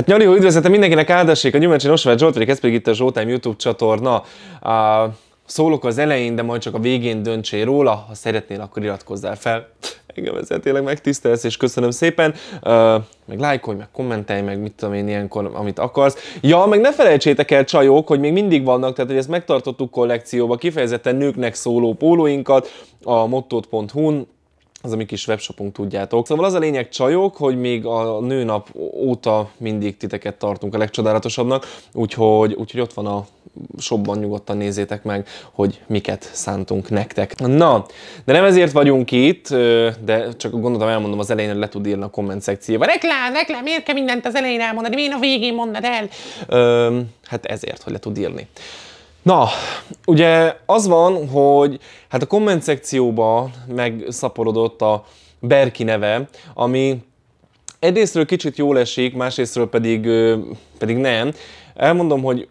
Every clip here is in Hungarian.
Hát nyari, jó üdvözletem mindenkinek áldassék, a Nyugancsin Nosvágy Zsolt vagyok, ez pedig itt a Zsoltime YouTube csatorna. Uh, szólok az elején, de majd csak a végén döntsél róla, ha szeretnél, akkor iratkozzál fel. Engem ez tényleg megtisztelsz, és köszönöm szépen. Uh, meg lájkolj, meg kommentelj, meg mit tudom én ilyenkor, amit akarsz. Ja, meg ne felejtsétek el csajok, hogy még mindig vannak, tehát hogy ezt megtartottuk kollekcióba, kifejezetten nőknek szóló pólóinkat, a mottot.hu-n, az a mi kis webshopunk, tudjátok. Szóval az a lényeg csajok, hogy még a nőnap óta mindig titeket tartunk a legcsodálatosabbnak, úgyhogy, úgyhogy ott van a shopban nyugodtan nézzétek meg, hogy miket szántunk nektek. Na, de nem ezért vagyunk itt, de csak gondoltam elmondom az elején, hogy le tud írni a komment szekcióba. Reklám, reklám, miért kell mindent az elején elmondani, miért a végén mondod el? Ö, hát ezért, hogy le tud írni. Na, ugye az van, hogy hát a komment szekcióban megszaporodott a Berki neve, ami egyrésztről kicsit jól esik, másrésztről pedig, pedig nem. Elmondom, hogy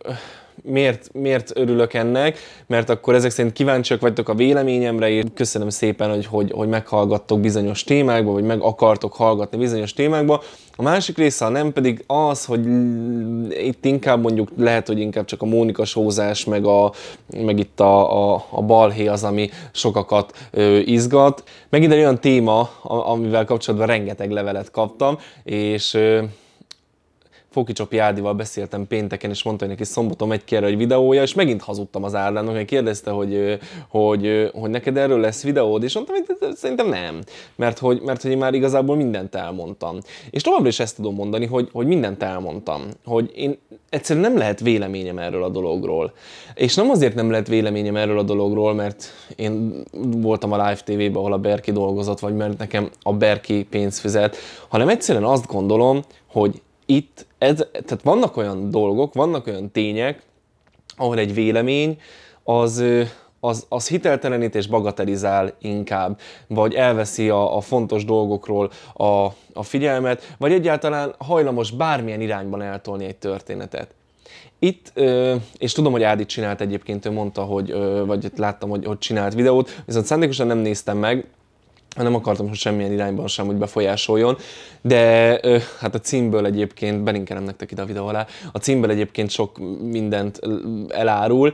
miért, miért örülök ennek, mert akkor ezek szerint kíváncsiak vagytok a véleményemre, és köszönöm szépen, hogy, hogy, hogy meghallgattok bizonyos témákba, vagy meg akartok hallgatni bizonyos témákba. A másik része a nem pedig az, hogy itt inkább mondjuk lehet, hogy inkább csak a Mónika sózás, meg, a, meg itt a, a, a balhé az, ami sokakat ö, izgat. Megint egy olyan téma, amivel kapcsolatban rengeteg levelet kaptam, és ö, Fókicsopi Ádival beszéltem pénteken, és mondta, hogy neki szombaton megy ki erre egy videója, és megint hazudtam az Árdának, hogy kérdezte, hogy, hogy, hogy, neked erről lesz videód, és mondtam, hogy szerintem nem, mert hogy, mert hogy én már igazából mindent elmondtam. És továbbra is ezt tudom mondani, hogy, hogy mindent elmondtam, hogy én egyszerűen nem lehet véleményem erről a dologról. És nem azért nem lehet véleményem erről a dologról, mert én voltam a Live TV-ben, ahol a Berki dolgozott, vagy mert nekem a Berki pénzt fizet, hanem egyszerűen azt gondolom, hogy itt, ez, tehát vannak olyan dolgok, vannak olyan tények, ahol egy vélemény az, az, az hiteltelenít és bagatelizál inkább, vagy elveszi a, a fontos dolgokról a, a figyelmet, vagy egyáltalán hajlamos bármilyen irányban eltolni egy történetet. Itt, és tudom, hogy Ádi csinált egyébként, ő mondta, hogy, vagy láttam, hogy, hogy csinált videót, viszont szándékosan nem néztem meg, nem akartam hogy semmilyen irányban sem, úgy befolyásoljon, de hát a címből egyébként, belinkelem nektek ide a videó alá, a címből egyébként sok mindent elárul,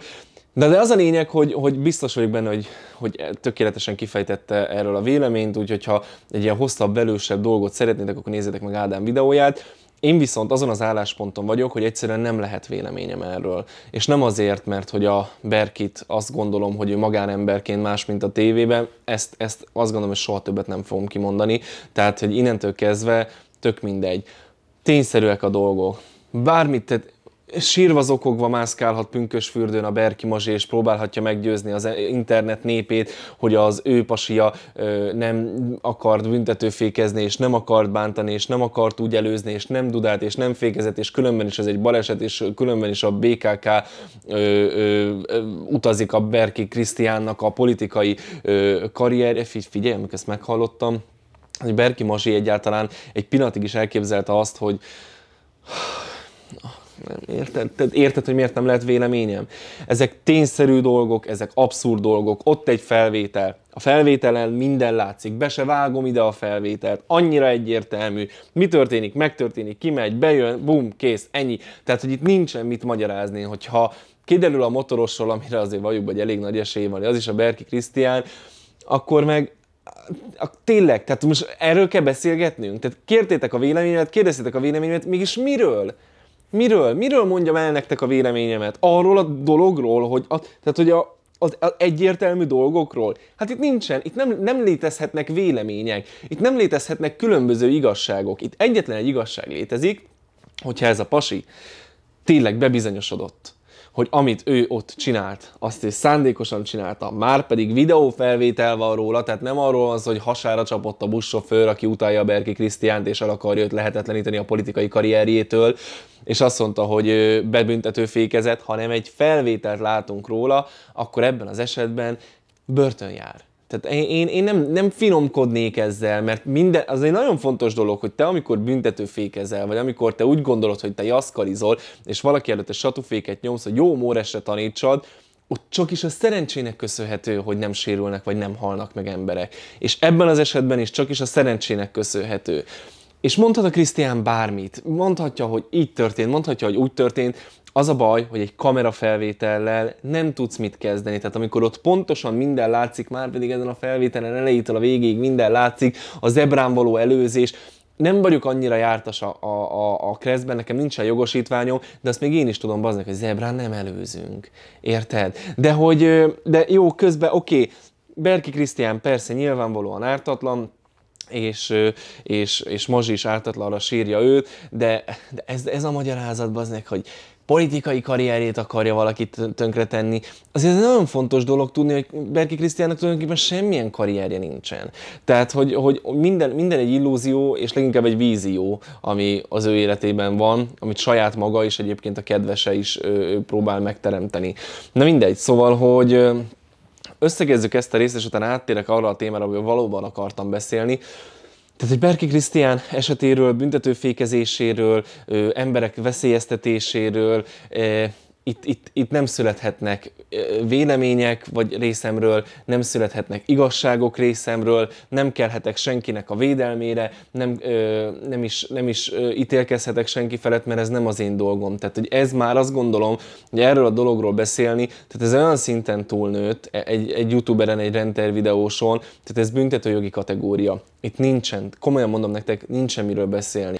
de, de az a lényeg, hogy, hogy biztos vagyok benne, hogy, hogy tökéletesen kifejtette erről a véleményt, úgyhogy ha egy ilyen hosszabb, velősebb dolgot szeretnétek, akkor nézzétek meg Ádám videóját. Én viszont azon az állásponton vagyok, hogy egyszerűen nem lehet véleményem erről. És nem azért, mert hogy a Berkit azt gondolom, hogy ő magánemberként más, mint a tévében, ezt, ezt azt gondolom, hogy soha többet nem fogom kimondani. Tehát, hogy innentől kezdve tök mindegy. Tényszerűek a dolgok. Bármit, tehát sírva zokogva mászkálhat fürdőn a Berki Mazsi, és próbálhatja meggyőzni az internet népét, hogy az ő pasia nem akart büntetőfékezni, és nem akart bántani, és nem akart úgy előzni, és nem dudált, és nem fékezett, és különben is ez egy baleset, és különben is a BKK ö, ö, utazik a Berki Krisztiánnak a politikai ö, karrierje. Figyelj, amikor ezt meghallottam, hogy Berki Mazsi egyáltalán egy pillanatig is elképzelte azt, hogy Érted? Te érted, hogy miért nem lehet véleményem? Ezek tényszerű dolgok, ezek abszurd dolgok. Ott egy felvétel. A felvételen minden látszik. Be se vágom ide a felvételt. Annyira egyértelmű. Mi történik, megtörténik, kimegy, bejön, bum, kész, ennyi. Tehát, hogy itt nincsen mit magyarázni, hogyha kiderül a motorosról, amire azért valljuk, hogy elég nagy esély van, az is a Berki Krisztián, akkor meg a tényleg, tehát most erről kell beszélgetnünk? Tehát kértétek a véleményemet, kérdeztétek a véleményemet, mégis miről? Miről? Miről mondjam el nektek a véleményemet? Arról a dologról, hogy, a, tehát, hogy a, az, egyértelmű dolgokról? Hát itt nincsen, itt nem, nem létezhetnek vélemények, itt nem létezhetnek különböző igazságok. Itt egyetlen egy igazság létezik, hogyha ez a pasi tényleg bebizonyosodott, hogy amit ő ott csinált, azt ő szándékosan csinálta, már pedig videófelvétel van róla, tehát nem arról van hogy hasára csapott a buszsofőr, aki utálja Berki Krisztiánt, és el akarja őt lehetetleníteni a politikai karrierjétől, és azt mondta, hogy bebüntető fékezett, hanem egy felvételt látunk róla, akkor ebben az esetben börtön jár. Tehát én, én, én nem, nem finomkodnék ezzel, mert minden, az egy nagyon fontos dolog, hogy te amikor büntetőfékezel, vagy amikor te úgy gondolod, hogy te jaszkarizol, és valaki előtt a satuféket nyomsz, hogy jó móresre tanítsad, ott csak is a szerencsének köszönhető, hogy nem sérülnek, vagy nem halnak meg emberek. És ebben az esetben is csak is a szerencsének köszönhető. És mondhat a Krisztián bármit, mondhatja, hogy így történt, mondhatja, hogy úgy történt, az a baj, hogy egy kamera felvétellel nem tudsz mit kezdeni. Tehát amikor ott pontosan minden látszik, már pedig ezen a felvételen elejétől a végéig minden látszik, a zebrán való előzés, nem vagyok annyira jártas a, a, a, a kreszben, nekem nincsen jogosítványom, de azt még én is tudom bazni, hogy zebrán nem előzünk. Érted? De hogy, de jó, közben oké, okay, Berki Krisztián persze nyilvánvalóan ártatlan, és, és, és Mozsi is ártatlanra sírja őt, de, de ez, ez a magyarázat baznek, hogy politikai karrierét akarja valakit tönkretenni. Azért ez egy nagyon fontos dolog tudni, hogy Berki Krisztiának tulajdonképpen semmilyen karrierje nincsen. Tehát, hogy, hogy minden, minden egy illúzió, és leginkább egy vízió, ami az ő életében van, amit saját maga és egyébként a kedvese is ő, próbál megteremteni. Na mindegy, szóval, hogy Összegezzük ezt a részt, és utána áttérek arra a témára, amiről valóban akartam beszélni. Tehát, egy Berki Krisztián esetéről, büntetőfékezéséről, ö, emberek veszélyeztetéséről, ö, itt, itt, itt nem születhetnek vélemények vagy részemről, nem születhetnek igazságok részemről, nem kelhetek senkinek a védelmére, nem, ö, nem is, nem is ö, ítélkezhetek senki felett, mert ez nem az én dolgom. Tehát, hogy ez már azt gondolom, hogy erről a dologról beszélni, tehát ez olyan szinten túlnőtt e, egy, egy youtuberen, egy render videóson, tehát ez büntetőjogi kategória. Itt nincsen, komolyan mondom nektek, nincs miről beszélni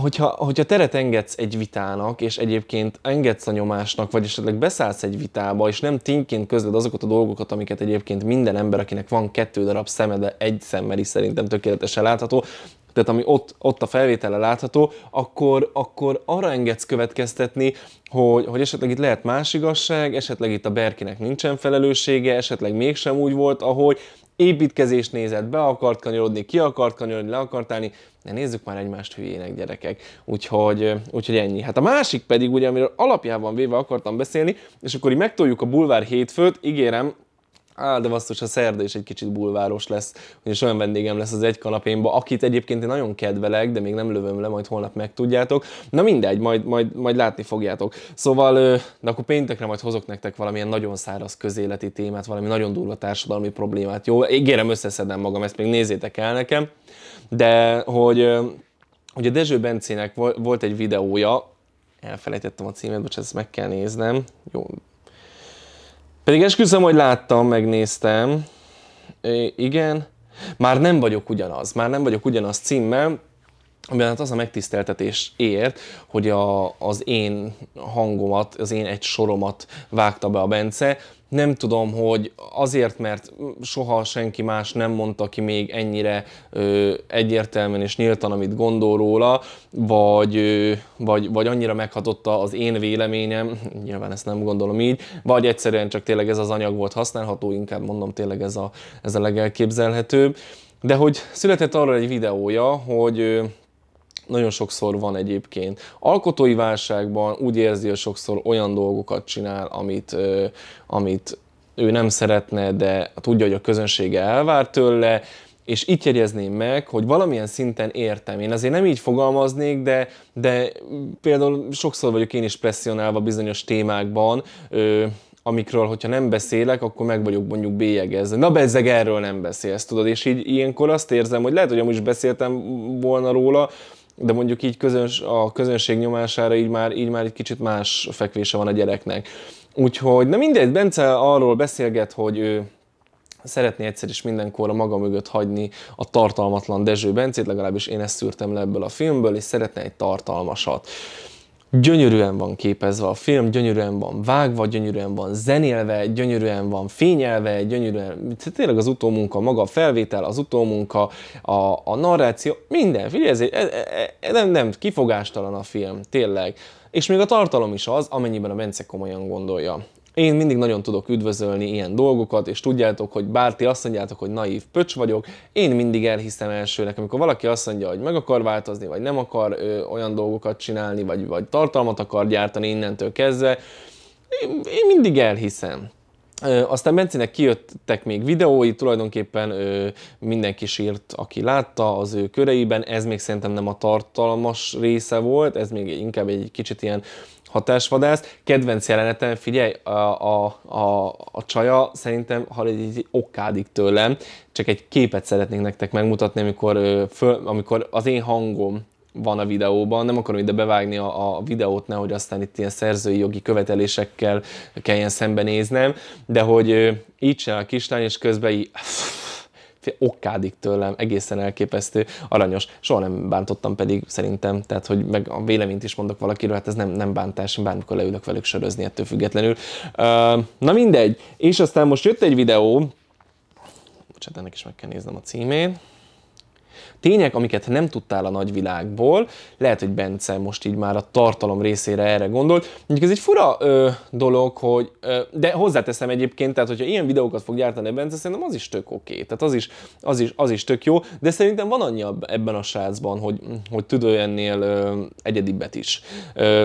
hogyha, hogyha teret engedsz egy vitának, és egyébként engedsz a nyomásnak, vagy esetleg beszállsz egy vitába, és nem tényként közled azokat a dolgokat, amiket egyébként minden ember, akinek van kettő darab szeme, de egy szemmel is szerintem tökéletesen látható, tehát ami ott, ott a felvétele látható, akkor, akkor arra engedsz következtetni, hogy, hogy esetleg itt lehet más igazság, esetleg itt a Berkinek nincsen felelőssége, esetleg mégsem úgy volt, ahogy, építkezést nézett, be akart kanyarodni, ki akart kanyarodni, le akart állni, de nézzük már egymást hülyének gyerekek. Úgyhogy, úgyhogy ennyi. Hát a másik pedig, ugye, amiről alapjában véve akartam beszélni, és akkor így megtoljuk a bulvár hétfőt, ígérem, á, de basszus, a szerda is egy kicsit bulváros lesz, és olyan vendégem lesz az egy kanapémba, akit egyébként én nagyon kedvelek, de még nem lövöm le, majd holnap megtudjátok. Na mindegy, majd, majd, majd látni fogjátok. Szóval, na akkor péntekre majd hozok nektek valamilyen nagyon száraz közéleti témát, valami nagyon durva társadalmi problémát. Jó, ígérem, összeszedem magam, ezt még nézzétek el nekem. De hogy Ugye Dezső Bencének volt egy videója, elfelejtettem a címet, bocsánat, ezt meg kell néznem. Jó, pedig esküszöm, hogy láttam, megnéztem. É, igen. Már nem vagyok ugyanaz, már nem vagyok ugyanaz címmel, amiben hát az a megtiszteltetés ért, hogy a, az én hangomat, az én egy soromat vágta be a Bence. Nem tudom, hogy azért, mert soha senki más nem mondta ki még ennyire ö, egyértelműen és nyíltan, amit gondol róla, vagy, ö, vagy, vagy annyira meghatotta az én véleményem, nyilván ezt nem gondolom így, vagy egyszerűen csak tényleg ez az anyag volt használható, inkább mondom tényleg ez a, ez a legelképzelhetőbb. De hogy született arra egy videója, hogy nagyon sokszor van egyébként. Alkotói válságban úgy érzi, hogy sokszor olyan dolgokat csinál, amit, amit ő nem szeretne, de tudja, hogy a közönsége elvár tőle, és itt jegyezném meg, hogy valamilyen szinten értem. Én azért nem így fogalmaznék, de, de például sokszor vagyok én is presszionálva bizonyos témákban, ö, amikről, hogyha nem beszélek, akkor meg vagyok mondjuk bélyegezve. Na bezzeg, erről nem beszélsz, tudod, és így ilyenkor azt érzem, hogy lehet, hogy amúgy is beszéltem volna róla, de mondjuk így közöns, a közönség nyomására így már, így már egy kicsit más fekvése van a gyereknek. Úgyhogy, na mindegy, Bence arról beszélget, hogy ő szeretné egyszer is mindenkor a maga mögött hagyni a tartalmatlan Dezső Bencét, legalábbis én ezt szűrtem le ebből a filmből, és szeretne egy tartalmasat gyönyörűen van képezve a film, gyönyörűen van vágva, gyönyörűen van zenélve, gyönyörűen van fényelve, gyönyörűen, tényleg az utómunka, maga a felvétel, az utómunka, a, a narráció, minden, figyelj, ez, ez, ez, e- e- e- nem, nem, kifogástalan a film, tényleg. És még a tartalom is az, amennyiben a Bence komolyan gondolja. Én mindig nagyon tudok üdvözölni ilyen dolgokat, és tudjátok, hogy ti azt mondjátok, hogy naív pöcs vagyok, én mindig elhiszem elsőnek, amikor valaki azt mondja, hogy meg akar változni, vagy nem akar ö, olyan dolgokat csinálni, vagy, vagy tartalmat akar gyártani innentől kezdve, én, én mindig elhiszem. Aztán Bencinek kijöttek még videói, tulajdonképpen ő, mindenki sírt, aki látta az ő köreiben, ez még szerintem nem a tartalmas része volt, ez még inkább egy kicsit ilyen hatásvadász. Kedvenc jelenetem, figyelj, a, a, a, a csaja szerintem ha így okkádik tőlem, csak egy képet szeretnék nektek megmutatni, amikor, föl, amikor az én hangom van a videóban, nem akarom ide bevágni a, a videót, nehogy aztán itt ilyen szerzői jogi követelésekkel kelljen szembenéznem, de hogy így csinál a kislány, és közben így okkádik tőlem, egészen elképesztő, aranyos. Soha nem bántottam pedig szerintem, tehát hogy meg a véleményt is mondok valakiről, hát ez nem, nem bántás, én bármikor leülök velük sörözni ettől függetlenül. Na mindegy, és aztán most jött egy videó, bocsánat, ennek is meg kell néznem a címét, tények, amiket nem tudtál a nagyvilágból. Lehet, hogy Bence most így már a tartalom részére erre gondolt. Mondjuk ez egy fura ö, dolog, hogy, ö, de hozzáteszem egyébként, tehát hogyha ilyen videókat fog gyártani Bence, szerintem az is tök oké, okay. tehát az is, az, is, az is tök jó, de szerintem van annyi ebben a srácban, hogy, hogy tudő ennél ö, egyedibbet is. Ö,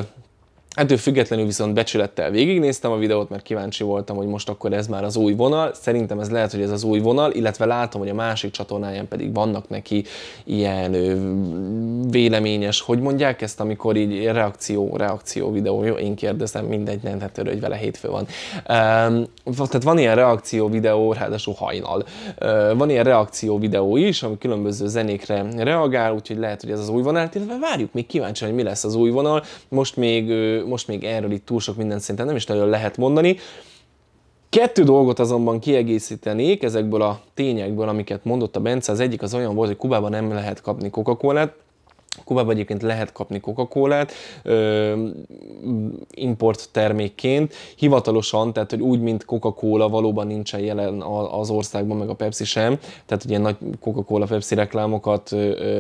Ettől függetlenül viszont becsülettel végignéztem a videót, mert kíváncsi voltam, hogy most akkor ez már az új vonal. Szerintem ez lehet, hogy ez az új vonal, illetve látom, hogy a másik csatornáján pedig vannak neki ilyen véleményes, hogy mondják ezt, amikor így reakció, reakció videó, jó, én kérdezem, mindegy, nem tetőről, hát hogy vele hétfő van. Um, tehát van ilyen reakció videó, ráadásul hajnal. Uh, van ilyen reakció videó is, ami különböző zenékre reagál, úgyhogy lehet, hogy ez az új vonal, illetve várjuk még kíváncsi, hogy mi lesz az új vonal. Most még most még erről itt túl sok mindent szerintem nem is nagyon lehet mondani. Kettő dolgot azonban kiegészítenék ezekből a tényekből, amiket mondott a Bence. Az egyik az olyan volt, hogy Kubában nem lehet kapni coca Kubában egyébként lehet kapni coca import termékként, hivatalosan, tehát hogy úgy, mint Coca-Cola valóban nincsen jelen az országban, meg a Pepsi sem, tehát ilyen nagy Coca-Cola, Pepsi reklámokat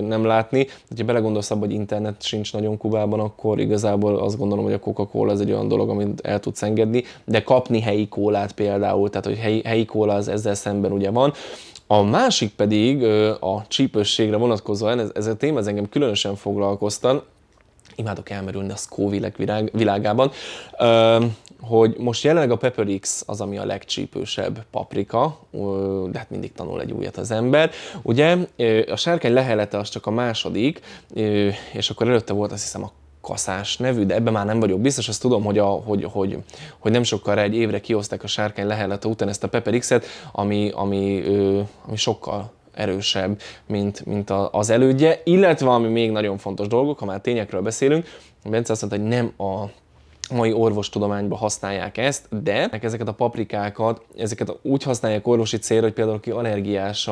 nem látni. Ha belegondolsz abba, hogy internet sincs nagyon Kubában, akkor igazából azt gondolom, hogy a Coca-Cola ez egy olyan dolog, amit el tudsz engedni, de kapni helyi kólát például, tehát hogy helyi, helyi kóla az ezzel szemben ugye van. A másik pedig a csípősségre vonatkozóan, ez, ez a téma ez engem különösen foglalkoztan, imádok elmerülni a skóvilek világában, hogy most jelenleg a Pepperix az, ami a legcsípősebb paprika, de hát mindig tanul egy újat az ember. Ugye a sárkány lehelete az csak a második, és akkor előtte volt azt hiszem a Kaszás nevű, de ebben már nem vagyok biztos, azt tudom, hogy, a, hogy, hogy, hogy nem sokkal egy évre kioszták a sárkány lehellete után ezt a Pepper X-et, ami, ami, ö, ami sokkal erősebb, mint, mint az elődje, illetve ami még nagyon fontos dolgok, ha már tényekről beszélünk, Bence azt mondta, hogy nem a mai orvostudományban használják ezt, de ezeket a paprikákat, ezeket úgy használják orvosi célra, hogy például aki allergiás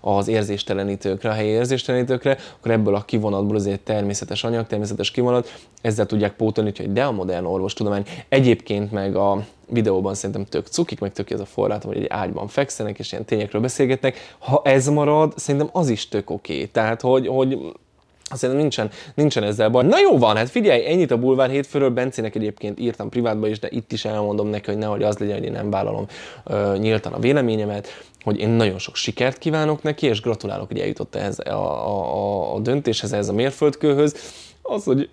az érzéstelenítőkre, a helyi érzéstelenítőkre, akkor ebből a kivonatból azért természetes anyag, természetes kivonat, ezzel tudják pótolni, hogy de a modern orvostudomány. Egyébként meg a videóban szerintem tök cukik, meg tök ez a forrát, hogy egy ágyban fekszenek, és ilyen tényekről beszélgetnek. Ha ez marad, szerintem az is tök oké. Okay. Tehát, hogy, hogy Szerintem nincsen, nincsen ezzel baj. Na jó van, hát figyelj, ennyit a bulvár hétfőről. Bencének egyébként írtam privátba is, de itt is elmondom neki, hogy nehogy az legyen, hogy én nem vállalom ö, nyíltan a véleményemet, hogy én nagyon sok sikert kívánok neki, és gratulálok, hogy eljutott ehhez a, a, a, a döntéshez, ehhez a mérföldkőhöz. Az, hogy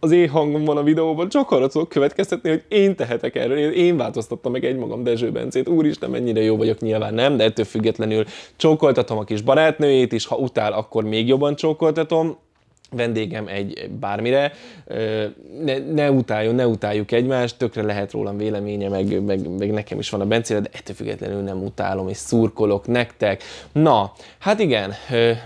az én hangom van a videóban, csak arra tudok következtetni, hogy én tehetek erről, én, én változtattam meg egymagam Dezső Bencét, úristen, mennyire jó vagyok, nyilván nem, de ettől függetlenül csókoltatom a kis barátnőjét is, ha utál, akkor még jobban csókoltatom, vendégem egy bármire, ne, ne utáljon, ne utáljuk egymást, tökre lehet rólam véleménye, meg, meg, meg nekem is van a Bencére, de ettől függetlenül nem utálom, és szurkolok nektek. Na, hát igen,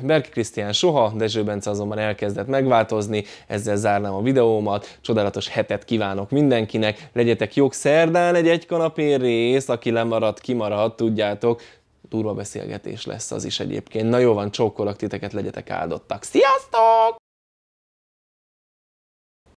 Berki Krisztián soha, Dezső Bence azonban elkezdett megváltozni, ezzel zárnám a videómat, csodálatos hetet kívánok mindenkinek, legyetek jók szerdán egy egy kanapé rész, aki lemaradt, kimaradt, tudjátok, durva beszélgetés lesz az is egyébként. Na jó van, csókolak titeket, legyetek áldottak. Sziasztok!